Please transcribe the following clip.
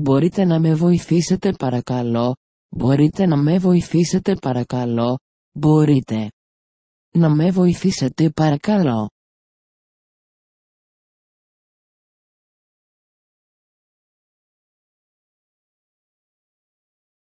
Μπορείτε να με βοηθήσετε παρακαλώ, μπορείτε να με βοηθήσετε παρακαλώ, μπορείτε να με βοηθήσετε παρακαλώ.